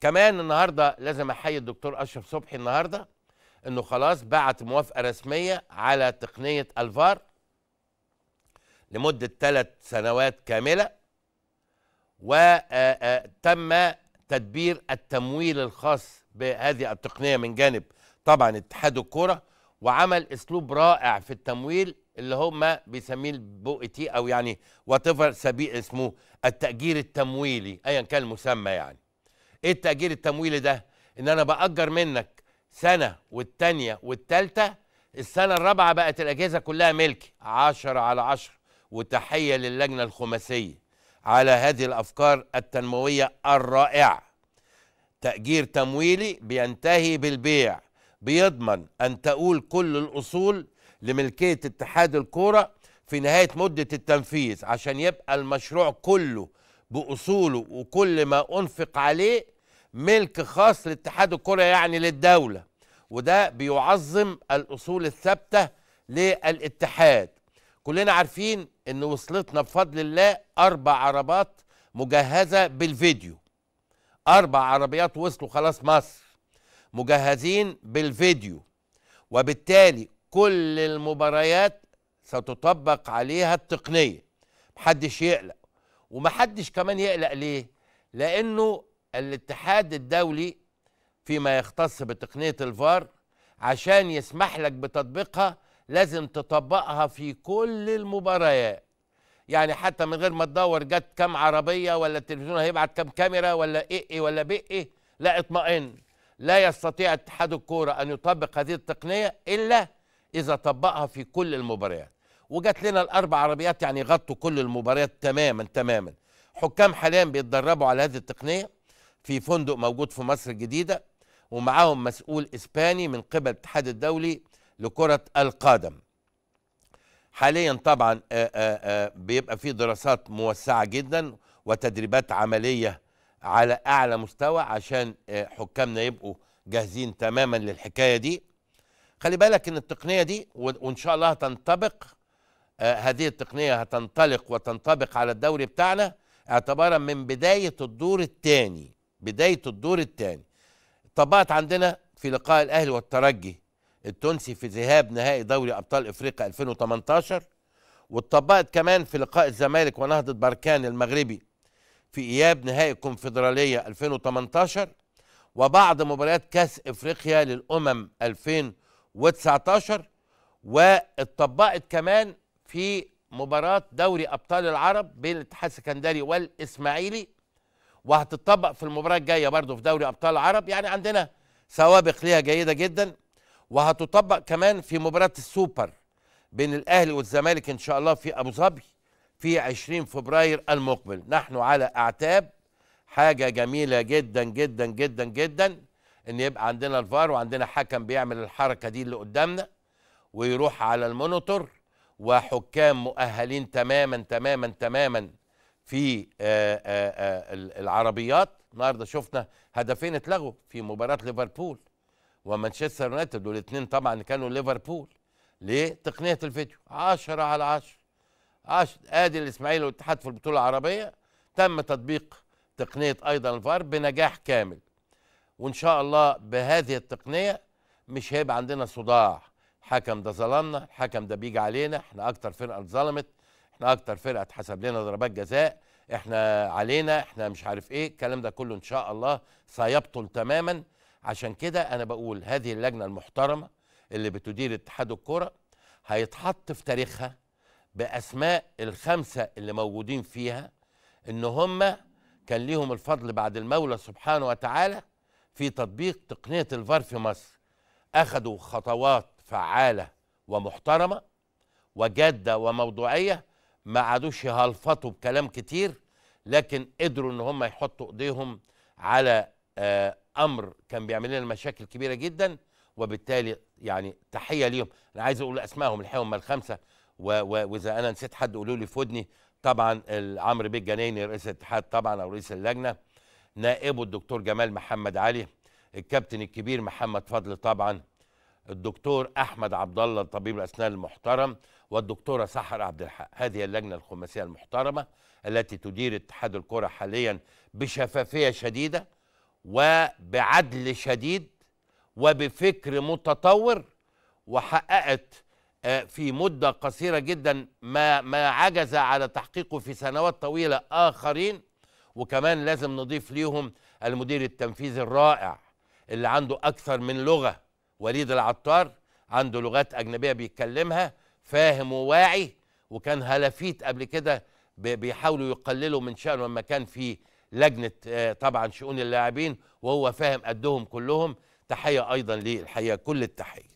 كمان النهارده لازم احيي الدكتور اشرف صبحي النهارده انه خلاص بعت موافقه رسميه على تقنيه الفار لمده ثلاث سنوات كامله وتم آه، آه، تدبير التمويل الخاص بهذه التقنيه من جانب طبعا اتحاد الكوره وعمل اسلوب رائع في التمويل اللي هم بيسميه البو تي او يعني وات ايفر اسمه التاجير التمويلي ايا كان المسمى يعني ايه التاجير التمويلي ده ان انا باجر منك سنه والتانيه والتالته السنه الرابعه بقت الاجهزه كلها ملكي 10 على 10 وتحيه للجنه الخماسيه على هذه الافكار التنمويه الرائعه تاجير تمويلي بينتهي بالبيع بيضمن ان تؤول كل الاصول لملكيه اتحاد الكوره في نهايه مده التنفيذ عشان يبقى المشروع كله باصوله وكل ما انفق عليه ملك خاص لاتحاد الكره يعني للدوله وده بيعظم الاصول الثابته للاتحاد كلنا عارفين ان وصلتنا بفضل الله اربع عربات مجهزه بالفيديو اربع عربيات وصلوا خلاص مصر مجهزين بالفيديو وبالتالي كل المباريات ستطبق عليها التقنيه محدش يقلق ومحدش كمان يقلق ليه لانه الاتحاد الدولي فيما يختص بتقنيه الفار عشان يسمح لك بتطبيقها لازم تطبقها في كل المباريات يعني حتى من غير ما تدور جت كام عربيه ولا التلفزيون هيبعت كام كاميرا ولا ايه, إيه ولا بقي إيه، لا اطمئن لا يستطيع اتحاد الكوره ان يطبق هذه التقنيه الا اذا طبقها في كل المباريات وجات لنا الاربع عربيات يعني غطوا كل المباريات تماما تماما حكام حاليا بيتدربوا على هذه التقنيه في فندق موجود في مصر الجديده ومعاهم مسؤول اسباني من قبل الاتحاد الدولي لكره القدم حاليا طبعا آآ آه، آآ آه، آه، بيبقى في دراسات موسعه جدا وتدريبات عمليه على اعلى مستوى عشان حكامنا يبقوا جاهزين تماما للحكايه دي خلي بالك ان التقنيه دي وان شاء الله هتنطبق آه، هذه التقنية هتنطلق وتنطبق على الدوري بتاعنا اعتبارا من بداية الدور الثاني بداية الدور الثاني طبقت عندنا في لقاء الأهلي والترجي التونسي في ذهاب نهائي دوري أبطال إفريقيا 2018 واتطبقت كمان في لقاء الزمالك ونهضة بركان المغربي في إياب نهائي الكونفدرالية 2018 وبعض مباريات كاس إفريقيا للأمم 2019 واتطبقت كمان في مباراة دوري أبطال العرب بين الاتحاد السكندري والإسماعيلي وهتطبق في المباراة الجاية برضه في دوري أبطال العرب يعني عندنا سوابق ليها جيدة جدا وهتطبق كمان في مباراة السوبر بين الأهلي والزمالك إن شاء الله في أبو ظبي في 20 فبراير المقبل نحن على أعتاب حاجة جميلة جدا جدا جدا جدا إن يبقى عندنا الفار وعندنا حكم بيعمل الحركة دي اللي قدامنا ويروح على المونيتور وحكام مؤهلين تماما تماما تماما في آه، آه، آه، العربيات النهارده شفنا هدفين اتلغوا في مباراه ليفربول ومانشستر يونايتد والاثنين طبعا كانوا ليفربول ليه؟ تقنيه الفيديو 10 على 10 10 ادي الاسماعيلي والاتحاد في البطوله العربيه تم تطبيق تقنيه ايضا الفار بنجاح كامل وان شاء الله بهذه التقنيه مش هيبقى عندنا صداع الحكم ده ظلمنا الحكم ده بيجي علينا احنا اكتر فرقه اتظلمت احنا اكتر فرقه اتحسب لنا ضربات جزاء احنا علينا احنا مش عارف ايه الكلام ده كله ان شاء الله سيبطل تماما عشان كده انا بقول هذه اللجنه المحترمه اللي بتدير اتحاد الكره هيتحط في تاريخها باسماء الخمسه اللي موجودين فيها ان هم كان ليهم الفضل بعد المولى سبحانه وتعالى في تطبيق تقنيه الفار في مصر اخذوا خطوات فعالة ومحترمة وجادة وموضوعية ما عادوش يهلفطوا بكلام كتير لكن قدروا ان هم يحطوا ايديهم على آه، امر كان بيعمل لنا مشاكل كبيره جدا وبالتالي يعني تحيه ليهم انا عايز اقول اسمائهم الحقيقه الخمسه واذا انا نسيت حد قولوا لي في ودني طبعا عمرو بيت جنيني رئيس الاتحاد طبعا او رئيس اللجنه نائبه الدكتور جمال محمد علي الكابتن الكبير محمد فضل طبعا الدكتور احمد عبد الله طبيب الاسنان المحترم والدكتوره سحر عبد الحق هذه اللجنه الخماسيه المحترمه التي تدير اتحاد الكره حاليا بشفافيه شديده وبعدل شديد وبفكر متطور وحققت آه، في مده قصيره جدا ما ما عجز على تحقيقه في سنوات طويله اخرين وكمان لازم نضيف ليهم المدير التنفيذي الرائع اللي عنده اكثر من لغه وليد العطار عنده لغات أجنبية بيتكلمها فاهم وواعي وكان هلافيت قبل كده بيحاولوا يقللوا من شأنه لما كان في لجنة آه، طبعا شؤون اللاعبين وهو فاهم قدهم كلهم تحية أيضا للحقيقة كل التحية